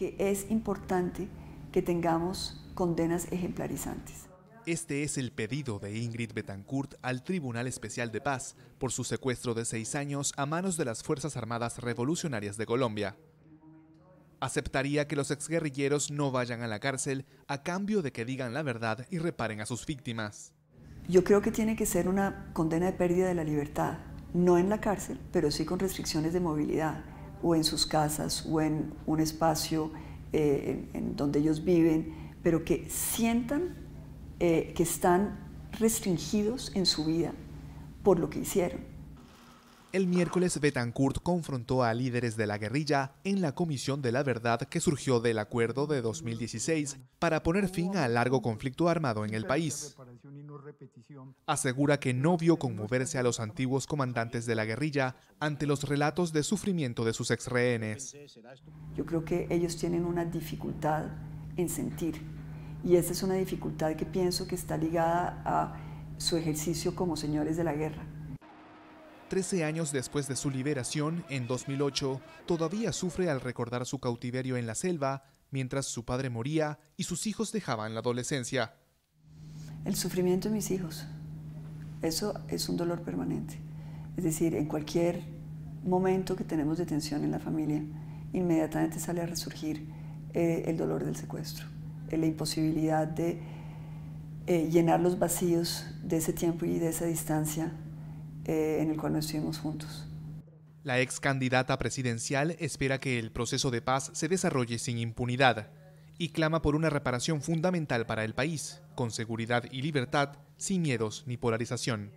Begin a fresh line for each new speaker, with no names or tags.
que es importante que tengamos condenas ejemplarizantes.
Este es el pedido de Ingrid Betancourt al Tribunal Especial de Paz por su secuestro de seis años a manos de las Fuerzas Armadas Revolucionarias de Colombia. Aceptaría que los exguerrilleros no vayan a la cárcel a cambio de que digan la verdad y reparen a sus víctimas.
Yo creo que tiene que ser una condena de pérdida de la libertad, no en la cárcel, pero sí con restricciones de movilidad o en sus casas o en un espacio eh, en, donde ellos viven, pero que sientan
eh, que están restringidos en su vida por
lo que hicieron.
El miércoles, Betancourt confrontó a líderes de la guerrilla en la Comisión de la Verdad que surgió del acuerdo de 2016 para poner fin al largo conflicto armado en el país. Asegura que no vio conmoverse a los antiguos comandantes de la guerrilla ante los relatos de sufrimiento de sus ex-rehenes. Yo creo que
ellos tienen una dificultad en sentir y esa es una dificultad que pienso que está ligada a su ejercicio como señores de la guerra.
Trece años después de su liberación, en 2008, todavía sufre al recordar su cautiverio en la selva, mientras su padre moría y sus hijos dejaban la adolescencia. El sufrimiento de mis hijos, eso es un dolor permanente. Es decir,
en cualquier momento que tenemos detención en la familia, inmediatamente sale a resurgir eh, el dolor del secuestro, eh, la imposibilidad de eh, llenar los vacíos de ese tiempo y de esa distancia en el cual no estuvimos juntos.
La ex candidata presidencial espera que el proceso de paz se desarrolle sin impunidad y clama por una reparación fundamental para el país, con seguridad y libertad, sin miedos ni polarización.